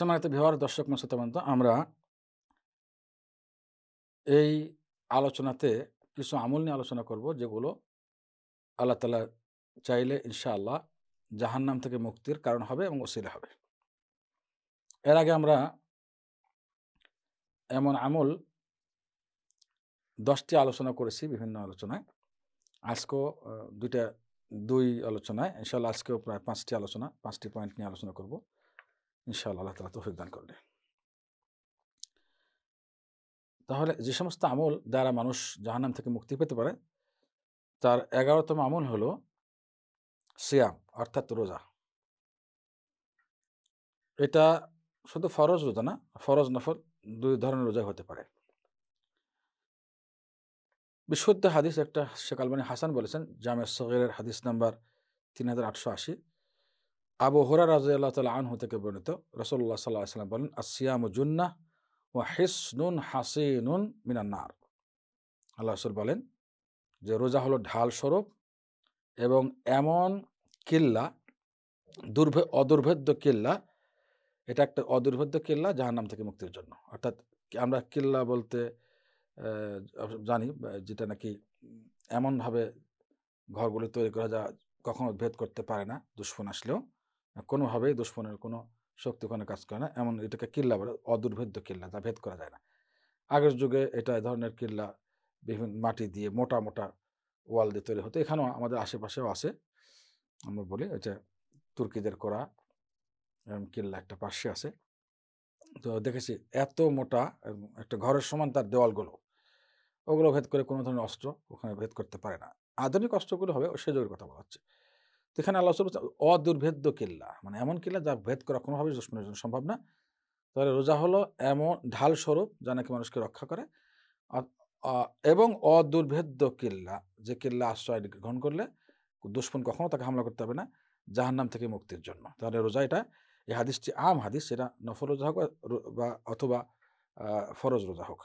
সম্মানিত বিহার দর্শক মশতবন্ত আমরা এই আলোচনাতে কিছু আমল নিয়ে আলোচনা করব যেগুলো আল্লাহ তালা চাইলে ইনশাআল্লাহ জাহান্নাম থেকে মুক্তির কারণ হবে এবং ওসিলা হবে এর আগে আমরা এমন আমল দশটি আলোচনা করেছি বিভিন্ন আলোচনায় আজকেও দুইটা দুই আলোচনায় ইনশাআল্লাহ আজকেও প্রায় পাঁচটি আলোচনা পাঁচটি পয়েন্ট নিয়ে আলোচনা করব ইনশাআল্লাহ আল্লাহ তালা তৌফিক দান করলে তাহলে যে সমস্ত আমল দ্বারা মানুষ জাহান্নাম থেকে মুক্তি পেতে পারে তার এগারোতম আমল হল সিয়াম অর্থাৎ রোজা এটা শুধু ফরজ রোজা না ফরজ নফর দুই ধরনের রোজা হতে পারে বিশুদ্ধ হাদিস একটা শেখ আলবানি হাসান বলেছেন জামে সগেরের হাদিস নাম্বার তিন হাজার আটশো আশি আবু হরা রাজু আল্লাহ তালা আনহু থেকে বর্ণিত রসল্লা সাল্লাহ সাল্লাম বলেন আসিয়াম জুন্না ও নুন হাসি নুন মিনান্নার আল্লাহ রসুল বলেন যে রোজা হলো ঢাল স্বরূপ এবং এমন কিল্লা দুর্ভে অদুর্ভেদ্য কিল্লা এটা একটা অদুর্ভেদ্য কিল্লা যাহার নাম থেকে মুক্তির জন্য অর্থাৎ আমরা কিল্লা বলতে জানি যেটা নাকি এমনভাবে ঘরগুলো তৈরি করা যা কখনো ভেদ করতে পারে না দুশ্মন আসলেও কোনোভাবেই দুশ্মনের কোনো শক্তি ওখানে কাজ করে না এমন এটাকে কিল্লা বলে অদুর্ভেদ্য কিল্লা তা ভেদ করা যায় না আগের যুগে এটা এ ধরনের কিল্লা বিভিন্ন মাটি দিয়ে মোটা মোটা ওয়াল দিয়ে তৈরি হতো এখানেও আমাদের আশেপাশেও আছে আমরা বলি এটা তুর্কিদের করা এরকম কিল্লা একটা পাশে আছে তো দেখেছি এত মোটা একটা ঘরের সমান তার দেওয়ালগুলো ওগুলো ভেদ করে কোনো ধরনের অস্ত্র ওখানে ভেদ করতে পারে না আধুনিক অস্ত্রগুলো হবে সে কথা বলা হচ্ছে এখানে আল্লাহ অদুর্ভেদ্য কিল্লা মানে এমন কিল্লা যা ভেদ করা কোনোভাবেই দুশ্মনের জন্য সম্ভব না তাহলে রোজা হলো এমন ঢাল স্বরূপ যা নাকি মানুষকে রক্ষা করে এবং অদুর্ভেদ্য কিল্লা যে কিল্লা আশ্রয় গ্রহণ করলে দুশ্মন কখনও তাকে হামলা করতে হবে না জাহান্নাম থেকে মুক্তির জন্য তাহলে রোজা এটা এই হাদিসটি আম হাদিস সেটা নফল রোজা হোক বা অথবা ফরজ রোজা হোক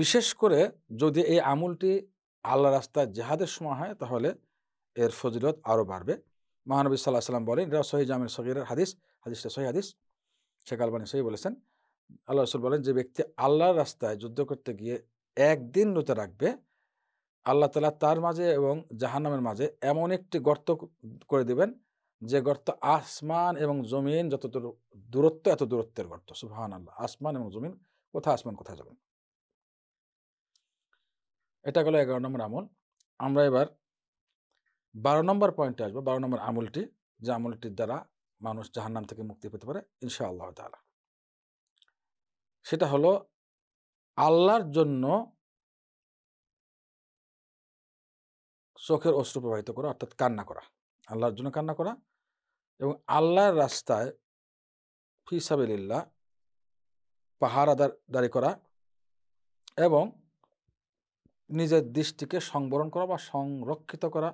বিশেষ করে যদি এই আমুলটি আল্লাহ রাস্তায় জেহাদের সময় হয় তাহলে এর ফজিলত আরও বাড়বে মহানবী সাল্লাহ সাল্লাম বলেন এটা সহি জামিন সগিরের হাদিস হাদিসটা সহি হাদিস শেখ আলবানি সহি বলেছেন আল্লাহ রসুল বলেন যে ব্যক্তি আল্লাহর রাস্তায় যুদ্ধ করতে গিয়ে একদিন রোজা রাখবে আল্লাহ তালা তার মাঝে এবং জাহান্নামের মাঝে এমন একটি গর্ত করে দেবেন যে গর্ত আসমান এবং জমিন যত দূরত্ব এত দূরত্বের গর্ত সুহান আল্লাহ আসমান এবং জমিন কোথায় আসমান কোথায় যাবেন এটা গেল এগারো নম্বর আমল আমরা এবার বারো নম্বর পয়েন্টে আসবো বারো নম্বর আমলটি যে আমলটির দ্বারা মানুষ জাহান্নাম থেকে মুক্তি পেতে পারে ইনশা আল্লাহ তালা সেটা হলো আল্লাহর জন্য চোখের অস্ত্র প্রবাহিত করা অর্থাৎ কান্না করা আল্লাহর জন্য কান্না করা এবং আল্লাহর রাস্তায় ফিসাবিল্লা আদার দাঁড়ি করা এবং নিজের দৃষ্টিকে সংবরণ করা বা সংরক্ষিত করা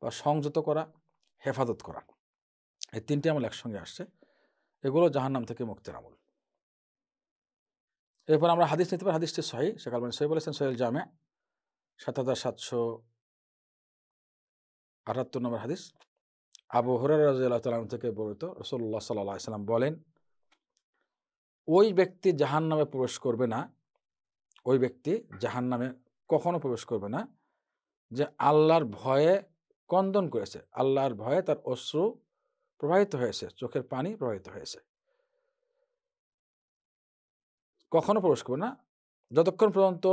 বা সংযত করা হেফাজত করা এই তিনটি আমল একসঙ্গে আসছে এগুলো জাহান্নাম থেকে মুক্তির আমল এরপর আমরা হাদিস নিতে পারি হাদিসটি সহি সেকাল আলমান সহি বলেছেন সোহেল জামে সাত হাজার সাতশো আটাত্তর নম্বর হাদিস আবু হরার রাজিয়াল্লাহ তালাম থেকে বলিত রসল্লাহ সাল্লাহ সাল্লাম বলেন ওই ব্যক্তি জাহান নামে প্রবেশ করবে না ওই ব্যক্তি জাহান নামে কখনো প্রবেশ করবে না যে আল্লাহর ভয়ে কন্দন করেছে আল্লাহর ভয়ে তার অশ্রু প্রবাহিত হয়েছে চোখের পানি প্রবাহিত হয়েছে কখনো প্রবেশ করবে না যতক্ষণ পর্যন্ত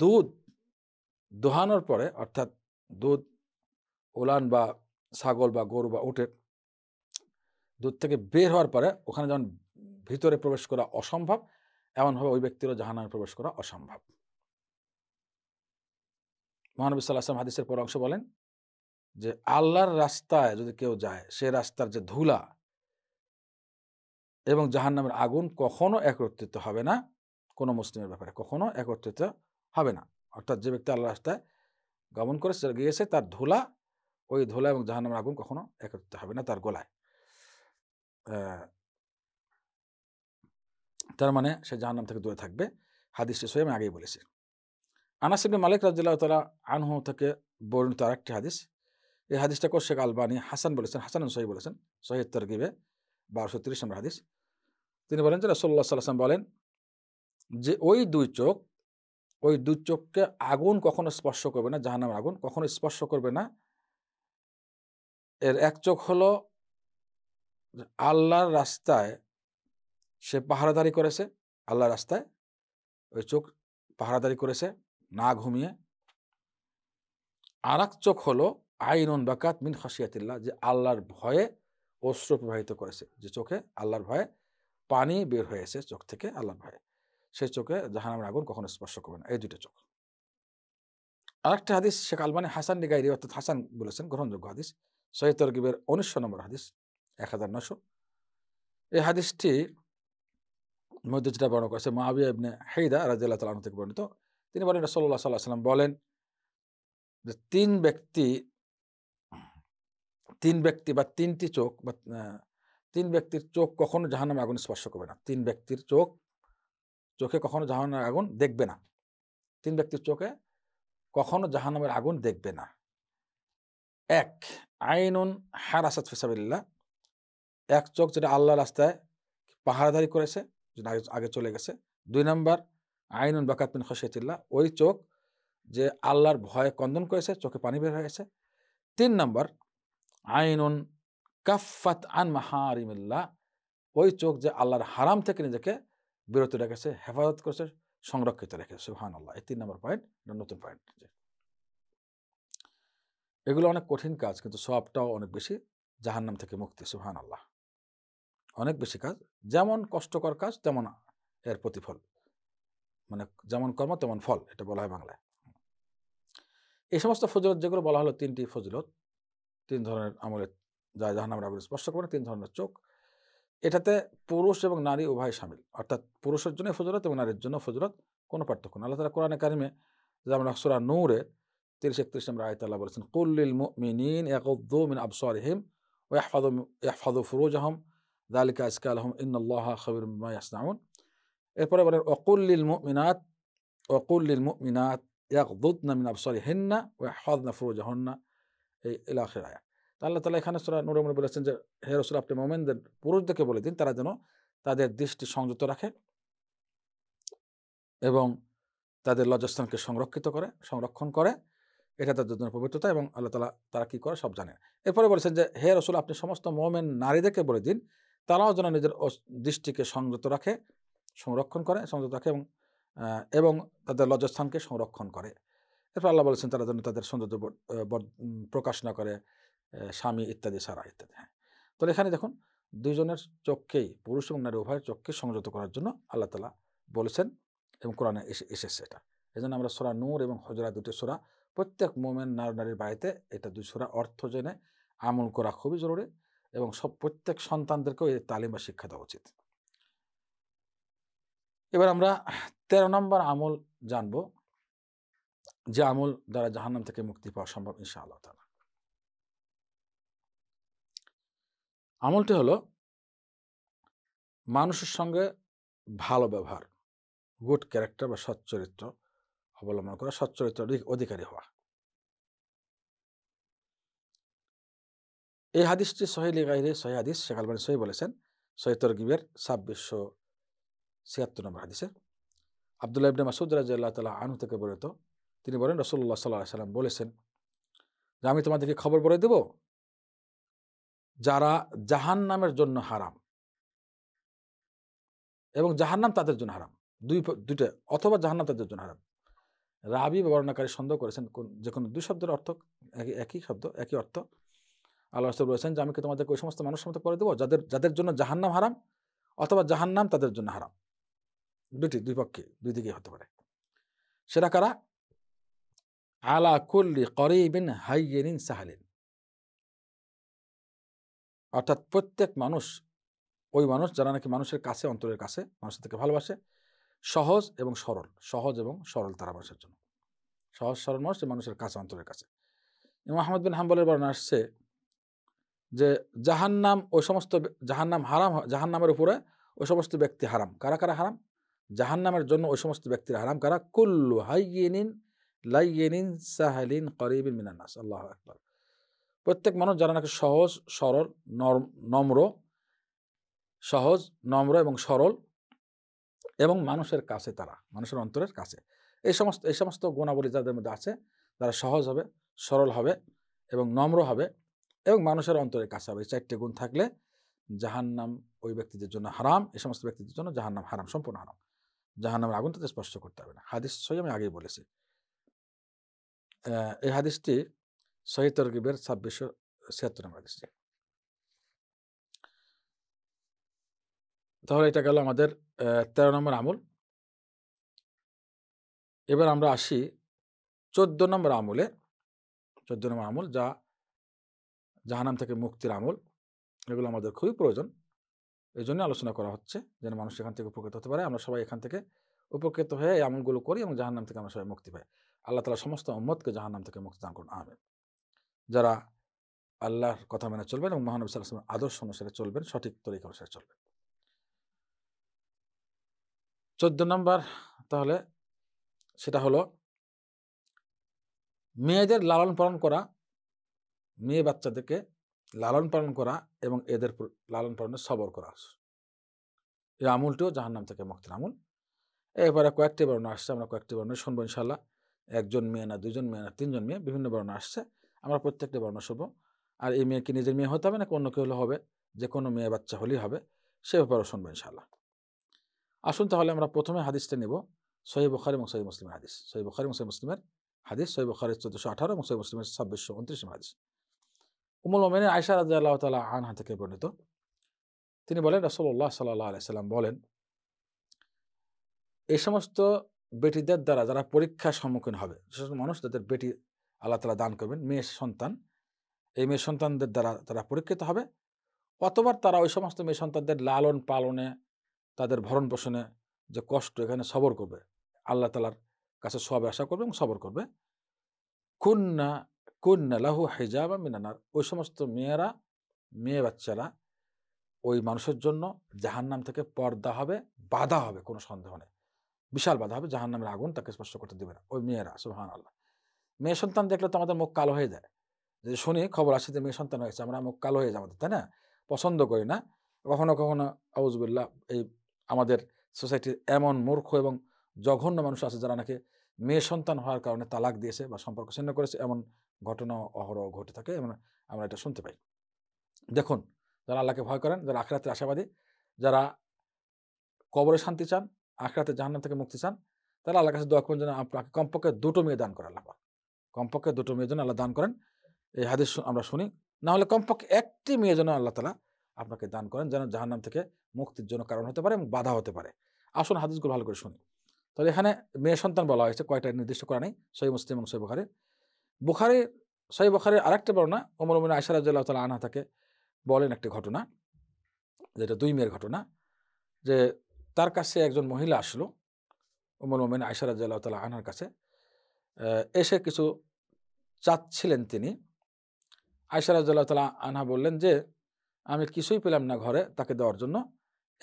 দুধ দোহানোর পরে অর্থাৎ দুধ উলান বা ছাগল বা গরু বা উঠে দুধ থেকে বের হওয়ার পরে ওখানে যখন ভিতরে প্রবেশ করা অসম্ভব এমনভাবে ওই ব্যক্তিরও জাহান্নামে প্রবেশ করা অসম্ভব মহানবী সাল্লাহ হাদিসের পর অংশ বলেন যে আল্লাহর রাস্তায় যদি কেউ যায় সে রাস্তার যে ধুলা এবং জাহান্নামের আগুন কখনো একত্রিত হবে না কোনো মুসলিমের ব্যাপারে কখনো একত্রিত হবে না অর্থাৎ যে ব্যক্তি আল্লাহ রাস্তায় গমন করে গিয়েছে তার ধুলা ওই ধুলা এবং জাহান্নামের আগুন কখনো একত্রিত হবে না তার গলায় তার মানে সে জাহান্নাম থেকে দূরে থাকবে হাদিসটি সহি আমি আগেই বলেছি আনাসিবি মালিক রাজিল্লাহ তালা আনহু থেকে বর্ণিত আরেকটি হাদিস এই হাদিসটা শেখ আলবানি হাসান বলেছেন হাসান সহি বলেছেন সহিদ তরগিবে বারোশো তিরিশ নম্বর হাদিস তিনি বলেন যে রসল্লা সাল্লাম বলেন যে ওই দুই চোখ ওই দুই চোখকে আগুন কখনো স্পর্শ করবে না জাহান্নামের আগুন কখনো স্পর্শ করবে না এর এক চোখ হলো আল্লাহর রাস্তায় সে পাহারাদারি করেছে আল্লাহ রাস্তায় ওই চোখ পাহারাদারি করেছে না ঘুমিয়ে আর চোখ হলো আইনুন বাকাত মিন খাসিয়াতিল্লাহ যে আল্লাহর ভয়ে অস্ত্র প্রবাহিত করেছে যে চোখে আল্লাহর ভয়ে পানি বের হয়েছে চোখ থেকে আল্লাহর ভয়ে সেই চোখে জাহানামের আগুন কখনো স্পর্শ করবে না এই দুটো চোখ আর একটা হাদিস শেখ আলমানি হাসান নিগাইরি অর্থাৎ হাসান বলেছেন গ্রহণযোগ্য হাদিস সৈয়দ তরকিবের উনিশশো নম্বর হাদিস এক হাজার নশো এই হাদিসটি মধ্যে যেটা বর্ণনা করেছে মহাবিয়া ইবনে হেদা আল্লাহ তালন থেকে বর্ণিত তিনি বলেন রসল্লা সাল্লাহ সাল্লাম বলেন যে তিন ব্যক্তি তিন ব্যক্তি বা তিনটি চোখ বা তিন ব্যক্তির চোখ কখনো জাহান্নামে আগুন স্পর্শ করবে না তিন ব্যক্তির চোখ চোখে কখনো জাহানামের আগুন দেখবে না তিন ব্যক্তির চোখে কখনো জাহানামের আগুন দেখবে না এক আইনুন হারাসাত ফেসাবিল্লা এক চোখ যেটা আল্লাহ রাস্তায় পাহাড়াধারি করেছে আগে আগে চলে গেছে দুই নম্বর আইনুন বাকাত মিন ওই চোখ যে আল্লাহর ভয়ে কন্দন করেছে চোখে পানি বের হয়েছে তিন নম্বর আইনুন কাফাত আন মাহারিমিল্লা ওই চোখ যে আল্লাহর হারাম থেকে নিজেকে বিরত রেখেছে হেফাজত করেছে সংরক্ষিত রেখেছে সুহান আল্লাহ এই তিন নম্বর পয়েন্ট নতুন পয়েন্ট এগুলো অনেক কঠিন কাজ কিন্তু সবটাও অনেক বেশি জাহান্নাম থেকে মুক্তি সুহান আল্লাহ অনেক বেশি কাজ যেমন কষ্টকর কাজ তেমন এর প্রতিফল মানে যেমন কর্ম তেমন ফল এটা বলা হয় বাংলায় এই সমস্ত ফজিলত যেগুলো বলা হলো তিনটি ফজিলত তিন ধরনের আমলে যা জাহান আমরা স্পষ্ট স্পর্শ করে তিন ধরনের চোখ এটাতে পুরুষ এবং নারী উভয় সামিল অর্থাৎ পুরুষের জন্য ফজরত এবং নারীর জন্য ফজরত কোনো পার্থক্য না আল্লাহ তালা কোরআনে কারিমে যে আমরা সুরা নূরে তিরিশ একত্রিশ নম্বর আয়ত বলেছেন কুল্লিল মিন ইয়াকুদ্দু মিন আবসারিহিম ও ইয়াহফাদু ইয়াহফাদু আহম দালিকা আজকাল আহম ইন্নআল্লাহ খবির ইয়াসনাউন এরপরে বলেন অকুল্লিল মুমিনাত অকুল্লিল মুমিনাত ইয়াকুদনা মিন আবসরি হেন্না ও হদনা ফরোজা হন্না এই এলাকের আয়া আল্লাহ তালা এখানে সুরা নুরমনে বলেছেন যে হে রসুল আপনি মোমেনদের পুরুষদেরকে বলে দিন তারা যেন তাদের দৃষ্টি সংযত রাখে এবং তাদের লজ্জাস্থানকে সংরক্ষিত করে সংরক্ষণ করে এটা তাদের জন্য পবিত্রতা এবং আল্লাহ তালা তারা কী করে সব জানে এরপরে বলেছেন যে হে রসুল আপনি সমস্ত মোমেন নারীদেরকে বলে দিন তারাও যেন নিজের দৃষ্টিকে সংযত রাখে সংরক্ষণ করে সংযত রাখে এবং এবং তাদের লজ্জাস্থানকে সংরক্ষণ করে এরপর আল্লাহ বলেছেন তারা যেন তাদের সৌন্দর্য প্রকাশ না করে স্বামী ইত্যাদি সারা ইত্যাদি হ্যাঁ তো এখানে দেখুন দুজনের চোখকেই পুরুষ এবং নারী উভয়ের চোখকে সংযত করার জন্য আল্লাহ তালা বলেছেন এবং কোরআনে এসে এসেছে এটা এই জন্য আমরা সোরা নূর এবং হজরা দুটি সোরা প্রত্যেক মোমেন নারী নারীর বাড়িতে এটা দুই সোরা অর্থ জেনে আমল করা খুবই জরুরি এবং সব প্রত্যেক সন্তানদেরকেও এই তালিম বা শিক্ষা দেওয়া উচিত এবার আমরা ১৩ নম্বর আমল জানব যে আমল দ্বারা জাহান্নাম থেকে মুক্তি পাওয়া সম্ভব ইনশা আল্লাহ তালা আমলটি হলো মানুষের সঙ্গে ভালো ব্যবহার গুড ক্যারেক্টার বা সচ্চরিত্র অবলম্বন করা সচ্চরিত্র অধিকারী হওয়া এই হাদিসটি সহিলি গাইরে সহি হাদিস শেখ আলবানী সহি বলেছেন সহি তরগিবের ছাব্বিশশো ছিয়াত্তর নম্বর হাদিসে আবদুল্লাহ ইবনে মাসুদ রাজিয়াল্লাহ তালা আনু থেকে বর্ণিত তিনি বলেন রসুল্লাহ সাল্লাহ সাল্লাম বলেছেন যে আমি তোমাদেরকে খবর বলে দেব যারা জাহান নামের জন্য হারাম এবং জাহান্নাম তাদের জন্য হারাম দুই দুইটা অথবা জাহান্নাম তাদের জন্য হারাম রাবি বর্ণাকারী সন্দেহ করেছেন যে কোনো দুই শব্দের অর্থ একই শব্দ একই অর্থ আল্লাহ রসুল বলেছেন যে আমি কি তোমাদেরকে ওই সমস্ত মানুষ মতো করে দেবো যাদের যাদের জন্য জাহান্নাম হারাম অথবা জাহান্নাম তাদের জন্য হারাম দুটি দুই পক্ষে দুই দিকেই হতে পারে সেটা কারা আলা কুল্লি করিবিন হাইয়েরিন সাহালিন অর্থাৎ প্রত্যেক মানুষ ওই মানুষ যারা নাকি মানুষের কাছে অন্তরের কাছে মানুষের থেকে ভালোবাসে সহজ এবং সরল সহজ এবং সরল তারা মানুষের জন্য সহজ সরল মানুষ মানুষের কাছে অন্তরের কাছে ইমাম আহমদ বিন হাম্বলের বর্ণনা আসছে যে জাহান্নাম ওই সমস্ত জাহান্নাম হারাম জাহান্নামের উপরে ওই সমস্ত ব্যক্তি হারাম কারা কারা হারাম জাহান্নামের জন্য ওই সমস্ত ব্যক্তির হারাম কারা কুল্লু হাইয়েনিন লাইয়েনিন সাহালিন করিবিন মিনান্নাস আল্লাহ আকবর প্রত্যেক মানুষ যারা নাকি সহজ সরল নম্র সহজ নম্র এবং সরল এবং মানুষের কাছে তারা মানুষের অন্তরের কাছে এই সমস্ত এই সমস্ত গুণাবলী যাদের মধ্যে আছে তারা সহজ হবে সরল হবে এবং নম্র হবে এবং মানুষের অন্তরে হবে চারটে গুণ থাকলে জাহান্নাম ওই ব্যক্তিদের জন্য হারাম এ সমস্ত ব্যক্তিদের জন্য জাহান্নাম হারাম সম্পূর্ণ হারাম জাহান্নামের আগুন তাদের স্পর্শ করতে হবে না হাদিস সহি আমি আগেই বলেছি এই হাদিসটি শহীদ তরগিবের ছাব্বিশশো ছিয়াত্তর নম্বর হাদিসটি তাহলে এটা গেল আমাদের তেরো নম্বর আমল এবার আমরা আসি চোদ্দ নম্বর আমলে চোদ্দ নম্বর আমল যা জাহানাম থেকে মুক্তির আমল এগুলো আমাদের খুবই প্রয়োজন এই জন্য আলোচনা করা হচ্ছে যেন মানুষ এখান থেকে উপকৃত হতে পারে আমরা সবাই এখান থেকে উপকৃত হয়ে এই আমলগুলো করি এবং জাহান্নাম থেকে আমরা সবাই মুক্তি পাই আল্লাহ তালা সমস্ত উম্মতকে জাহান্নাম থেকে মুক্তি দান করুন আহমেদ যারা আল্লাহর কথা মেনে চলবেন এবং মহানবী সাল্লাহামের আদর্শ অনুসারে চলবেন সঠিক তরিকা অনুসারে চলবেন চোদ্দ নম্বর তাহলে সেটা হলো মেয়েদের লালন পালন করা মেয়ে বাচ্চাদেরকে লালন পালন করা এবং এদের লালন পালনে সবর করা এই আমুলটিও জাহান্নাম থেকে মুক্তির আমুল এরপরে কয়েকটি বর্ণ আসছে আমরা কয়েকটি বর্ণ শুনবো ইনশাল্লাহ একজন মেয়ে না দুজন মেয়ে না তিনজন মেয়ে বিভিন্ন বর্ণ আসছে আমরা প্রত্যেকটি বর্ণ শুনবো আর এই মেয়েকে নিজের মেয়ে হতে হবে না অন্য কেউ হলে হবে যে কোনো মেয়ে বাচ্চা হলেই হবে সে ব্যাপারেও শুনবো ইনশাল্লাহ আসুন তাহলে আমরা প্রথমে হাদিসটা নেব সহিব বখারি এবং সহি মুসলিমের হাদিস সহিব বখারি এবং মুসলিমের হাদিস সহিব বখারের চোদ্দশো আঠারো এবং সহি মুসলিমের ছাব্বিশশো উনত্রিশ হাদিস উমুল ওমেনে আয়সা রাজা আল্লাহ তালা আনহা থেকে বর্ণিত তিনি বলেন রসল্লাহ সাল্লাহ আলাইসাল্লাম বলেন এই সমস্ত বেটিদের দ্বারা যারা পরীক্ষার সম্মুখীন হবে সেসব মানুষ তাদের বেটি আল্লাহ তালা দান করবেন মেয়ে সন্তান এই মেয়ে সন্তানদের দ্বারা তারা পরীক্ষিত হবে অতবার তারা ওই সমস্ত মেয়ে সন্তানদের লালন পালনে তাদের ভরণ পোষণে যে কষ্ট এখানে সবর করবে আল্লাহ তালার কাছে সব আশা করবে এবং সবর করবে কুন্না কন্যা হেজাব মিনানার ওই সমস্ত মেয়েরা মেয়ে বাচ্চারা ওই মানুষের জন্য নাম থেকে পর্দা হবে বাধা হবে কোনো সন্দেহ নেই বিশাল বাধা হবে নামের আগুন তাকে স্পর্শ করতে দেবে না ওই মেয়েরা সুহান আল্লাহ মেয়ে সন্তান দেখলে তো আমাদের মুখ কালো হয়ে যায় যে শুনি খবর আসে যে মেয়ে সন্তান হয়েছে আমরা মুখ কালো হয়ে যাবো তাই না পছন্দ করি না কখনো কখনো আউজবুল্লাহ এই আমাদের সোসাইটির এমন মূর্খ এবং জঘন্য মানুষ আছে যারা নাকি মেয়ে সন্তান হওয়ার কারণে তালাক দিয়েছে বা সম্পর্ক ছিন্ন করেছে এমন ঘটনা অহরহ ঘটে থাকে আমরা আমরা এটা শুনতে পাই দেখুন যারা আল্লাহকে ভয় করেন যারা আখরাতে আশাবাদী যারা কবরে শান্তি চান আখরাতে জাহান্নাম থেকে মুক্তি চান তারা আল্লাহ কাছে দোয়া করেন যেন আপনাকে কমপক্ষে দুটো মেয়ে দান করে আল্লাহ কমপক্ষে দুটো মেয়ে যেন আল্লাহ দান করেন এই হাদিস আমরা শুনি না হলে কমপক্ষে একটি মেয়ে যেন আল্লাহ তালা আপনাকে দান করেন যেন জাহান্নাম থেকে মুক্তির জন্য কারণ হতে পারে এবং বাধা হতে পারে আসুন হাদিসগুলো ভালো করে শুনি তাহলে এখানে মেয়ে সন্তান বলা হয়েছে কয়টা নির্দিষ্ট করা নেই সই মুসলিম এবং সই বুখারের বুখারের সাহেব বখারের আরেকটা বর্ণনা অমর উমিন রাজ্লাহ তালা আনা তাকে বলেন একটি ঘটনা যেটা দুই মেয়ের ঘটনা যে তার কাছে একজন মহিলা আসলো উমর মোমেন রাজ্লাহ তালা আনার কাছে এসে কিছু চাচ্ছিলেন তিনি রাজ্লাহ তালা আনহা বললেন যে আমি কিছুই পেলাম না ঘরে তাকে দেওয়ার জন্য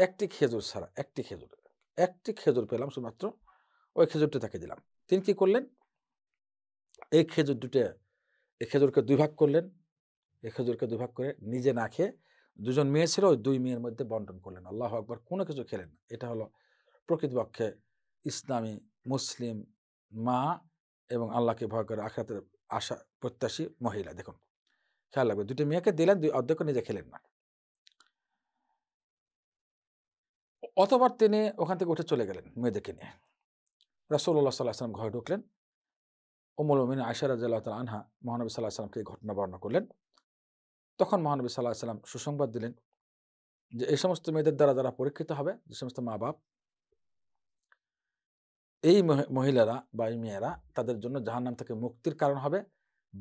একটি খেজুর ছাড়া একটি খেজুর একটি খেজুর পেলাম শুধুমাত্র ওই খেজুরটি তাকে দিলাম তিনি কী করলেন এই খেজুর দুটো এই খেজুরকে দুই ভাগ করলেন এই খেজুরকে দুই ভাগ করে নিজে না খেয়ে দুজন মেয়ে ছিল ওই দুই মেয়ের মধ্যে বন্টন করলেন আল্লাহ আকবর কোনো কিছু খেলেন না এটা হলো প্রকৃতপক্ষে ইসলামী মুসলিম মা এবং আল্লাহকে ভয় করে আখরাতের আশা প্রত্যাশী মহিলা দেখুন খেয়াল লাগবে দুটি মেয়েকে দিলেন দুই অর্ধেক নিজে খেলেন না অতবার তিনি ওখান থেকে উঠে চলে গেলেন মেয়েদেরকে নিয়ে রাসৌল্লা সাল্লাহ আসলাম ঘরে ঢুকলেন উমুল মিন আয়সা রাজিয়াল্লাহ তাল আনহা মহানবী সাল্লাহ সাল্লামকে এই ঘটনা বর্ণনা করলেন তখন মহানবী সাল্লাহ সাল্লাম সুসংবাদ দিলেন যে এই সমস্ত মেয়েদের দ্বারা যারা পরীক্ষিত হবে যে সমস্ত মা বাপ এই মহিলারা বা এই মেয়েরা তাদের জন্য জাহান্নাম থেকে মুক্তির কারণ হবে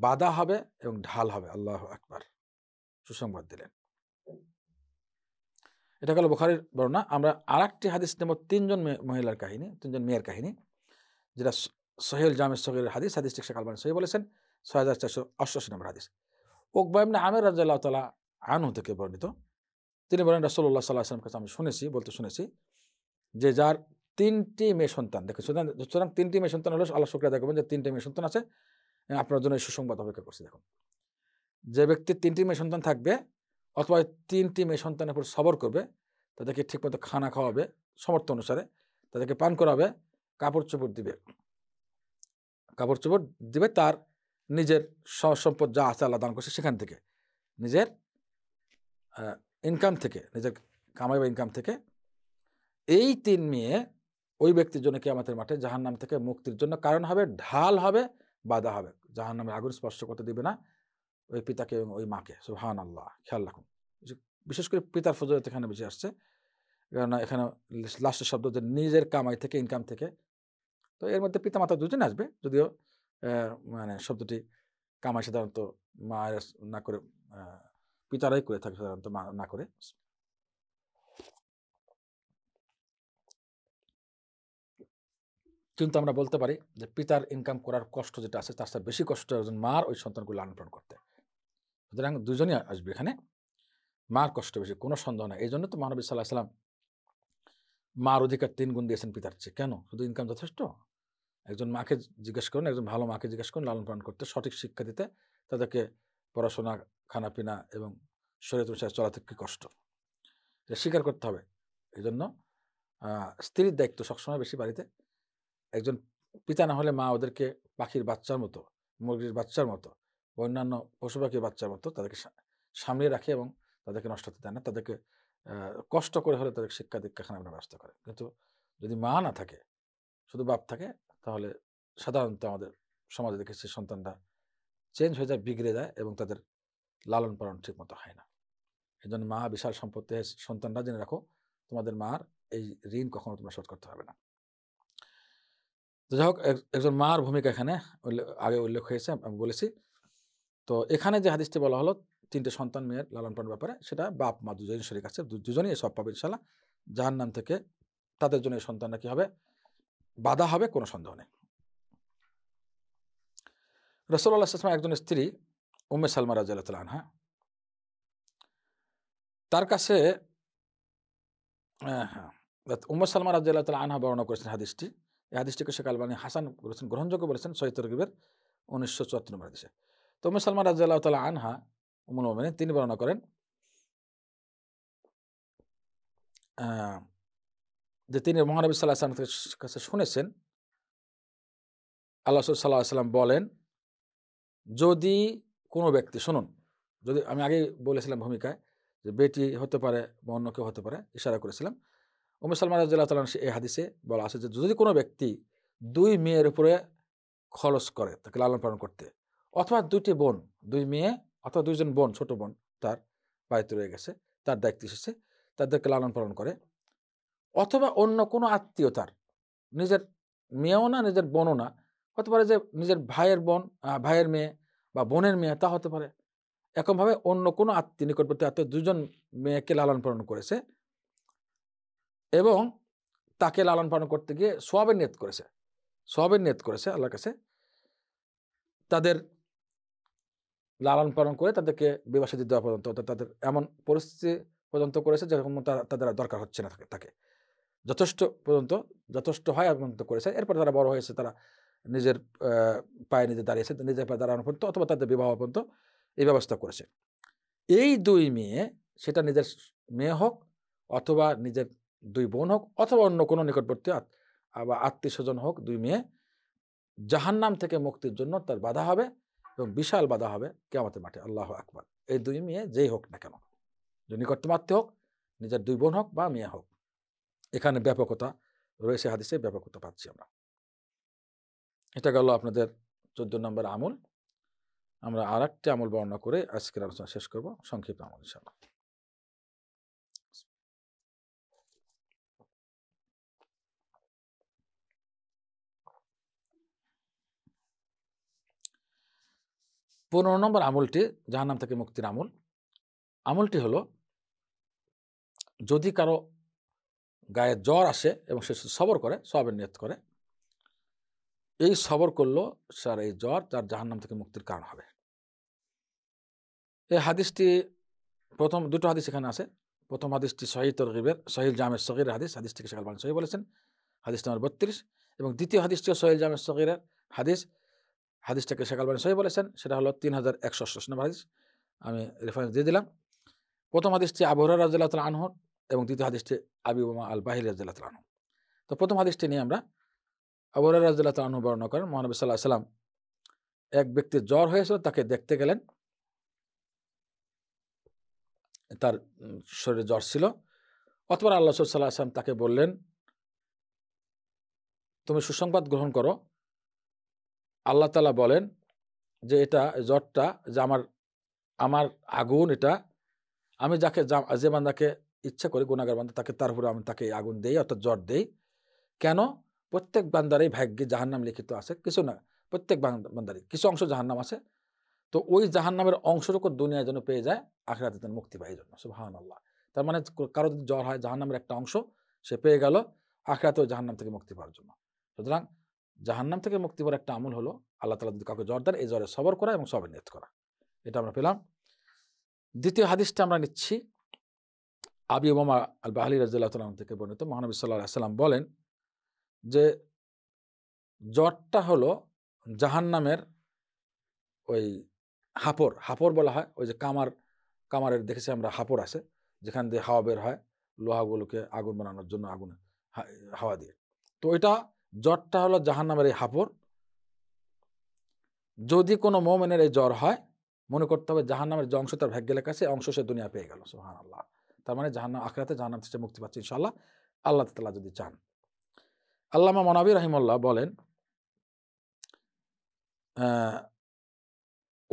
বাধা হবে এবং ঢাল হবে আল্লাহ আকবার সুসংবাদ দিলেন এটা গেল বোখারের বর্ণনা আমরা আর একটি হাদিস নেব তিনজন মহিলার কাহিনী তিনজন মেয়ের কাহিনী যেটা সোহেল জামে সহির হাদিস হাদিসটি শেখ আলবানি সহি বলেছেন ছয় হাজার চারশো অষ্টাশি নম্বর হাদিস ওকবাইমনা আমের রাজ্লাহ তালা আনু থেকে বর্ণিত তিনি বলেন রসল্লাহ সাল্লাহ কাছে আমি শুনেছি বলতে শুনেছি যে যার তিনটি মেয়ে সন্তান দেখে সুতরাং সুতরাং তিনটি মেয়ে সন্তান হলে আল্লাহ শুক্রিয়া দেখবেন যে তিনটি মেয়ে সন্তান আছে হ্যাঁ, আপনার জন্য সুসংবাদ অপেক্ষা করছি দেখুন যে ব্যক্তির তিনটি মেয়ে সন্তান থাকবে অথবা তিনটি মেয়ে সন্তানের উপর সবর করবে তাদেরকে ঠিকমতো খানা খাওয়াবে সমর্থ অনুসারে তাদেরকে পান করাবে কাপড় চোপড় দিবে কাপড় চোপড় দেবে তার নিজের সম্পদ যা আছে আল্লাহ দান করছে সেখান থেকে নিজের ইনকাম থেকে নিজের কামাই বা ইনকাম থেকে এই তিন মেয়ে ওই ব্যক্তির জন্য আমাদের মাঠে নাম থেকে মুক্তির জন্য কারণ হবে ঢাল হবে বাধা হবে নামের আগুন স্পর্শ করতে দিবে না ওই পিতাকে এবং ওই মাকে সুহান আল্লাহ খেয়াল রাখুন বিশেষ করে পিতার ফজরত এখানে বেশি আসছে কেননা এখানে লাস্টের শব্দ যে নিজের কামাই থেকে ইনকাম থেকে তো এর মধ্যে পিতামাতা দুজন আসবে যদিও মানে শব্দটি কামাই সাধারণত মায়ের না করে পিতারাই করে থাকে সাধারণত মা না করে কিন্তু আমরা বলতে পারি যে পিতার ইনকাম করার কষ্ট যেটা আছে তার সাথে বেশি কষ্ট একজন মার ওই সন্তানগুলো লালন পালন করতে সুতরাং দুজনই আসবে এখানে মার কষ্ট বেশি কোনো সন্দেহ নাই এই জন্য তো মহানবী সাল্লাহ সাল্লাম মার অধিকার তিন গুণ দিয়েছেন পিতার চেয়ে কেন শুধু ইনকাম যথেষ্ট একজন মাকে জিজ্ঞেস করুন একজন ভালো মাকে জিজ্ঞেস করুন লালন পালন করতে সঠিক শিক্ষা দিতে তাদেরকে পড়াশোনা খানাপিনা এবং শরীর অনুসারে চলাতে কী কষ্ট এটা স্বীকার করতে হবে এই জন্য স্ত্রীর দায়িত্ব সবসময় বেশি বাড়িতে একজন পিতা না হলে মা ওদেরকে পাখির বাচ্চার মতো মুরগির বাচ্চার মতো অন্যান্য পশু পাখির বাচ্চার মতো তাদেরকে সামনে রাখে এবং তাদেরকে নষ্ট হতে দেয় না তাদেরকে কষ্ট করে হলে তাদের শিক্ষা দীক্ষাখানে আপনার ব্যবস্থা করে কিন্তু যদি মা না থাকে শুধু বাপ থাকে তাহলে সাধারণত আমাদের সমাজে দেখেছি সন্তানরা চেঞ্জ হয়ে যায় বিগড়ে যায় এবং তাদের লালন পালন ঠিকমতো হয় না এই জন্য মা বিশাল সম্পত্তি সন্তানরা জেনে রাখো তোমাদের মার এই ঋণ কখনো তোমরা শোধ করতে পারবে না তো যাই হোক একজন মার ভূমিকা এখানে আগে উল্লেখ হয়েছে আমি বলেছি তো এখানে যে হাদিসটি বলা হলো তিনটে সন্তান মেয়ের লালন পালন ব্যাপারে সেটা বাপ মা দুজন ঈশ্বরের কাছে দুজনেই সব পাবে ইনশাল্লাহ যাহার নাম থেকে তাদের জন্য সন্তানটা কি হবে বাধা হবে কোনো সন্দেহ নেই রসল্লা সালাম একজন স্ত্রী উমে সালমা রাজিয়াল আনহা তার কাছে হ্যাঁ, হ্যাঁ উম্মে সালমা রাজিয়াল আনহা বর্ণনা করেছেন হাদিসটি এই হাদিসটিকে শেখ আলবানি হাসান করেছেন গ্রহণযোগ্য বলেছেন সৈয়দ রকিবের উনিশশো চুয়াত্তর নম্বর হাদিসে তো উমে সালমা তালা আনহা উমুল মোমেনিন তিনি বর্ণনা করেন যে তিনি মহানবী সাল্লাহ আসলামের কাছে শুনেছেন আল্লাহ সাল্লাহ আসলাম বলেন যদি কোনো ব্যক্তি শুনুন যদি আমি আগেই বলেছিলাম ভূমিকায় যে বেটি হতে পারে বা অন্য কেউ হতে পারে ইশারা করেছিলাম উম সালমান রাজুল্লাহ তালান এই হাদিসে বলা আছে যে যদি কোনো ব্যক্তি দুই মেয়ের উপরে খরচ করে তাকে লালন পালন করতে অথবা দুটি বোন দুই মেয়ে অথবা দুইজন বোন ছোট বোন তার বাড়িতে রয়ে গেছে তার দায়িত্ব এসেছে তাদেরকে লালন পালন করে অথবা অন্য কোনো আত্মীয় তার নিজের মেয়েও না নিজের বোনও না হতে পারে যে নিজের ভাইয়ের বোন ভাইয়ের মেয়ে বা বোনের মেয়ে তা হতে পারে এরকমভাবে অন্য কোনো আত্মীয় নিকটবর্তী আত্মীয় দুজন মেয়েকে লালন পালন করেছে এবং তাকে লালন পালন করতে গিয়ে সোয়াবের নিয়ত করেছে সোয়াবের নিয়ত করেছে আল্লাহর কাছে তাদের লালন পালন করে তাদেরকে বিবাসিত দেওয়া পর্যন্ত তাদের এমন পরিস্থিতি পর্যন্ত করেছে যেরকম তাদের দরকার হচ্ছে না তাকে যথেষ্ট পর্যন্ত যথেষ্ট হয় পর্যন্ত করেছে এরপর তারা বড় হয়েছে তারা নিজের পায়ে নিজে দাঁড়িয়েছে নিজের পায়ে দাঁড়ানো পর্যন্ত অথবা তাদের বিবাহ পর্যন্ত এই ব্যবস্থা করেছে এই দুই মেয়ে সেটা নিজের মেয়ে হোক অথবা নিজের দুই বোন হোক অথবা অন্য কোনো নিকটবর্তী আবার আত্মীয় স্বজন হোক দুই মেয়ে জাহান্নাম থেকে মুক্তির জন্য তার বাধা হবে এবং বিশাল বাধা হবে কেয়ামতের মাঠে আল্লাহ আকবর এই দুই মেয়ে যেই হোক না কেন নিকটতম আত্মীয় হোক নিজের দুই বোন হোক বা মেয়ে হোক এখানে ব্যাপকতা রয়েছে হাদিসে ব্যাপকতা পাচ্ছি আমরা এটা গেল আপনাদের চোদ্দ নম্বর আমল আমরা আর আমল বর্ণনা করে আজকের আলোচনা শেষ করব সংক্ষিপ্ত আমল ইনশাল্লাহ পনেরো নম্বর আমলটি জাহান্নাম থেকে মুক্তির আমল আমলটি হলো যদি কারো গায়ে জ্বর আসে এবং সে সবর করে সবের নিয়ত করে এই সবর করলো স্যার এই জ্বর তার জাহান্নাম থেকে মুক্তির কারণ হবে এই হাদিসটি প্রথম দুটো হাদিস এখানে আছে প্রথম হাদিসটি সহি তরগিবের সহিল জামের সগির হাদিস হাদিসটিকে সেখানে সহি বলেছেন হাদিস নম্বর বত্রিশ এবং দ্বিতীয় হাদিসটিও সহিল জামের সগিরের হাদিস হাদিসটাকে শেখ আলবানি সহি বলেছেন সেটা হলো তিন হাজার একশো অষ্টশ নম্বর হাদিস আমি রেফারেন্স দিয়ে দিলাম প্রথম হাদিসটি আবহাওয়া রাজ্লাহ তালা আনহর এবং দ্বিতীয় হাদিসটি আবি উমা আল বাহির রাজিল্লাহ তালা আনহর তো প্রথম হাদিসটি নিয়ে আমরা আবহাওয়া রাজ্লাহ তালা আনহু বর্ণনা করেন মহানবী সাল্লাহ সাল্লাম এক ব্যক্তির জ্বর হয়েছিল তাকে দেখতে গেলেন তার শরীরে জ্বর ছিল অথবা আল্লাহ সাল্লাহ আসলাম তাকে বললেন তুমি সুসংবাদ গ্রহণ করো আল্লাহ তালা বলেন যে এটা জ্বরটা যে আমার আমার আগুন এটা আমি যাকে যে বান্দাকে ইচ্ছা করি গুণাগার বান্ধব তাকে তার উপরে আমি তাকে আগুন দেই অর্থাৎ জ্বর দেই কেন প্রত্যেক বান্দারই ভাগ্যে জাহান্নাম লিখিত আছে কিছু না প্রত্যেক বান্দারই কিছু অংশ জাহান্নাম আছে তো ওই জাহান্নামের অংশটুকু দুনিয়ার জন্য পেয়ে যায় আখরাতে তার মুক্তি পায় এই জন্য সুহান আল্লাহ তার মানে কারো যদি জ্বর হয় জাহান্নামের একটা অংশ সে পেয়ে গেল ওই জাহান্নাম থেকে মুক্তি পাওয়ার জন্য সুতরাং জাহান্নাম থেকে মুক্তি পাওয়ার একটা আমল হলো আল্লাহ তালা যদি কাউকে জ্বর দেন এই জ্বরে সবর করা এবং সবের নিয়ত করা এটা আমরা পেলাম দ্বিতীয় হাদিসটা আমরা নিচ্ছি আবি ওমা আল বাহালি রাজিল্লাহ তালাম থেকে বর্ণিত মহানবী সাল্লাহ সাল্লাম বলেন যে জ্বরটা হলো জাহান্নামের ওই হাপর হাপর বলা হয় ওই যে কামার কামারের দেখেছি আমরা হাপর আছে যেখান দিয়ে হাওয়া বের হয় লোহাগুলোকে আগুন বানানোর জন্য আগুনে হাওয়া দিয়ে তো এটা জ্বরটা হলো জাহান্নামের এই হাঁপড় যদি কোনো মোমেনের এই জ্বর হয় মনে করতে হবে জাহান্নামের যে অংশ তার ভাগ্যের লেখা আছে অংশ সে দুনিয়া পেয়ে গেল সোহান আল্লাহ তার মানে জাহান্ন আখরাতে জাহান্নাম থেকে মুক্তি পাচ্ছে ইনশাল্লাহ আল্লাহ তালা যদি চান আল্লামা মনাবি রহিমুল্লাহ বলেন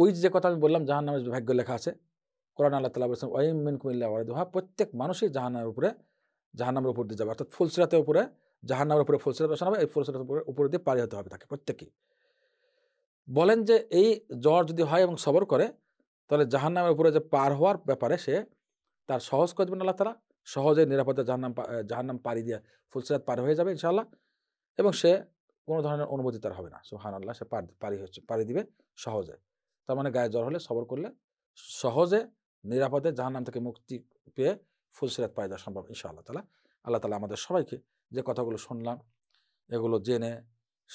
ওই যে কথা আমি বললাম জাহান্নামের ভাগ্য লেখা আছে কোরআন আল্লাহ তালা বলছেন মিন কুমিল্লা ওয়ারদুহা প্রত্যেক মানুষই জাহান্নামের উপরে জাহান্নামের উপর দিয়ে যাবে অর্থাৎ ফুলসিরাতের উপরে জাহার নামের উপরে ফুলসিরাত বসানো হবে এই ফুলসিরাত উপরে দিয়ে পারি হতে হবে তাকে প্রত্যেকেই বলেন যে এই জ্বর যদি হয় এবং সবর করে তাহলে জাহান নামের উপরে যে পার হওয়ার ব্যাপারে সে তার সহজ করবেন আল্লাহ তারা সহজে নিরাপদে জাহান্নাম জাহান্নাম পাড়ি দিয়ে ফুলসিরাত পার হয়ে যাবে ইনশাল্লাহ এবং সে কোনো ধরনের অনুভূতি তার হবে না সুহান আল্লাহ সে পারি হচ্ছে পাড়ি দিবে সহজে তার মানে গায়ে জ্বর হলে সবর করলে সহজে নিরাপদে জাহান্নাম থেকে মুক্তি পেয়ে ফুলসিরাত পাই দেওয়া সম্ভব ইনশাআল্লাহ তালা আল্লাহ তালা আমাদের সবাইকে যে কথাগুলো শুনলাম এগুলো জেনে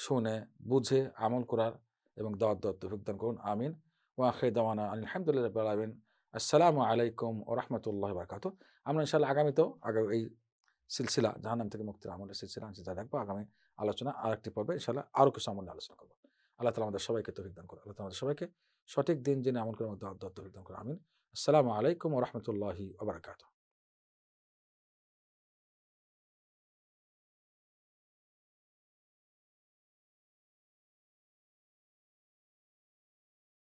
শুনে বুঝে আমল করার এবং দাওয়াত দত্ত তফিকদান করুন আমিন ও আখে দাওয়ানা আলহামদুলিল্লাহ আলমিন আসসালামু আলাইকুম ও রহমতুল্লাহ বরকাত আমরা ইনশাল্লাহ আগামীতেও আগে এই সিলসিলা নাম থেকে মুক্তির আমলের সিলসিলা চিন্তা থাকবো আগামী আলোচনা আরেকটি পর্বে ইনশাল্লাহ আরও কিছু আমল আলোচনা করবো আল্লাহ তালা আমাদের সবাইকে তফিকদান করো আল্লাহ আমাদের সবাইকে সঠিক দিন জেনে আমল করে দাওয়াত দাওয়াত তফিকদান করুন আমিন আসসালামু আলাইকুম ও রহমতুল্লাহি ওবরাকাতু